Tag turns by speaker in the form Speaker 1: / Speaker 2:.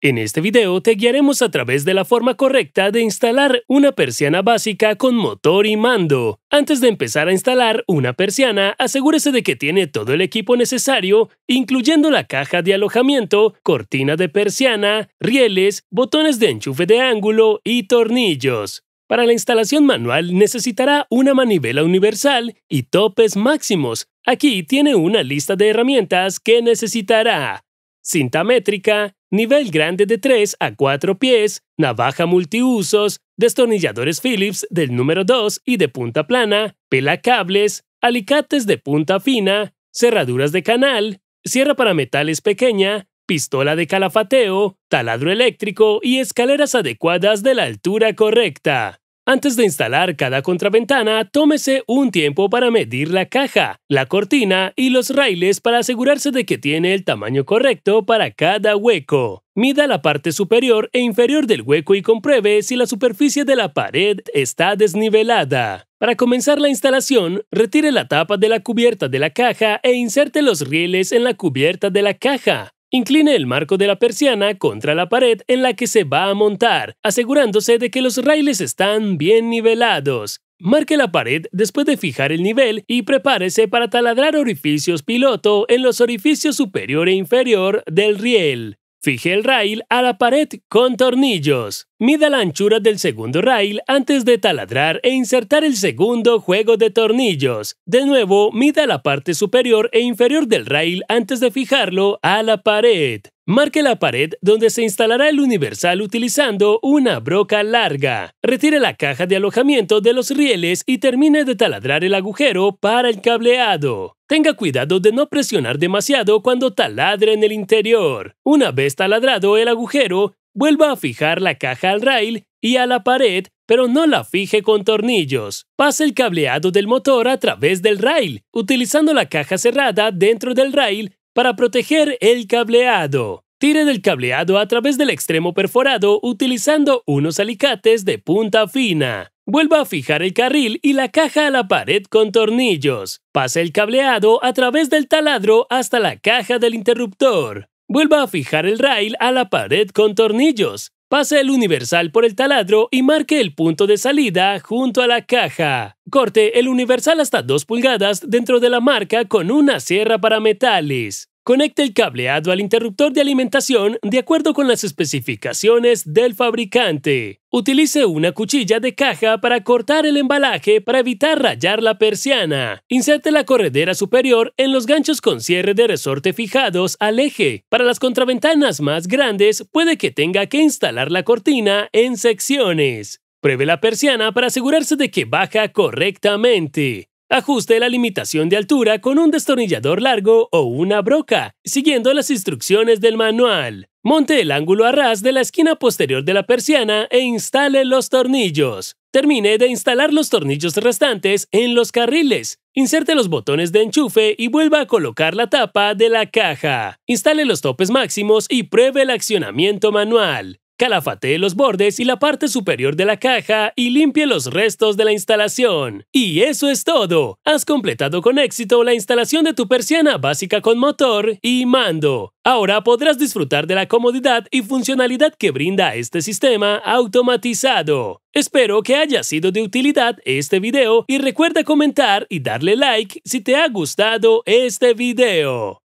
Speaker 1: En este video te guiaremos a través de la forma correcta de instalar una persiana básica con motor y mando. Antes de empezar a instalar una persiana, asegúrese de que tiene todo el equipo necesario, incluyendo la caja de alojamiento, cortina de persiana, rieles, botones de enchufe de ángulo y tornillos. Para la instalación manual necesitará una manivela universal y topes máximos. Aquí tiene una lista de herramientas que necesitará cinta métrica, nivel grande de 3 a 4 pies, navaja multiusos, destornilladores Phillips del número 2 y de punta plana, pela cables, alicates de punta fina, cerraduras de canal, sierra para metales pequeña, pistola de calafateo, taladro eléctrico y escaleras adecuadas de la altura correcta. Antes de instalar cada contraventana, tómese un tiempo para medir la caja, la cortina y los raíles para asegurarse de que tiene el tamaño correcto para cada hueco. Mida la parte superior e inferior del hueco y compruebe si la superficie de la pared está desnivelada. Para comenzar la instalación, retire la tapa de la cubierta de la caja e inserte los rieles en la cubierta de la caja. Incline el marco de la persiana contra la pared en la que se va a montar, asegurándose de que los raíles están bien nivelados. Marque la pared después de fijar el nivel y prepárese para taladrar orificios piloto en los orificios superior e inferior del riel. Fije el rail a la pared con tornillos. Mida la anchura del segundo rail antes de taladrar e insertar el segundo juego de tornillos. De nuevo, mida la parte superior e inferior del rail antes de fijarlo a la pared. Marque la pared donde se instalará el universal utilizando una broca larga. Retire la caja de alojamiento de los rieles y termine de taladrar el agujero para el cableado. Tenga cuidado de no presionar demasiado cuando taladre en el interior. Una vez taladrado el agujero, vuelva a fijar la caja al rail y a la pared, pero no la fije con tornillos. Pase el cableado del motor a través del rail, utilizando la caja cerrada dentro del rail para proteger el cableado. Tire del cableado a través del extremo perforado utilizando unos alicates de punta fina. Vuelva a fijar el carril y la caja a la pared con tornillos. Pase el cableado a través del taladro hasta la caja del interruptor. Vuelva a fijar el rail a la pared con tornillos. Pase el universal por el taladro y marque el punto de salida junto a la caja. Corte el universal hasta 2 pulgadas dentro de la marca con una sierra para metales. Conecte el cableado al interruptor de alimentación de acuerdo con las especificaciones del fabricante. Utilice una cuchilla de caja para cortar el embalaje para evitar rayar la persiana. Inserte la corredera superior en los ganchos con cierre de resorte fijados al eje. Para las contraventanas más grandes puede que tenga que instalar la cortina en secciones. Pruebe la persiana para asegurarse de que baja correctamente. Ajuste la limitación de altura con un destornillador largo o una broca, siguiendo las instrucciones del manual. Monte el ángulo a ras de la esquina posterior de la persiana e instale los tornillos. Termine de instalar los tornillos restantes en los carriles. Inserte los botones de enchufe y vuelva a colocar la tapa de la caja. Instale los topes máximos y pruebe el accionamiento manual. Calafatee los bordes y la parte superior de la caja y limpie los restos de la instalación. Y eso es todo. Has completado con éxito la instalación de tu persiana básica con motor y mando. Ahora podrás disfrutar de la comodidad y funcionalidad que brinda este sistema automatizado. Espero que haya sido de utilidad este video y recuerda comentar y darle like si te ha gustado este video.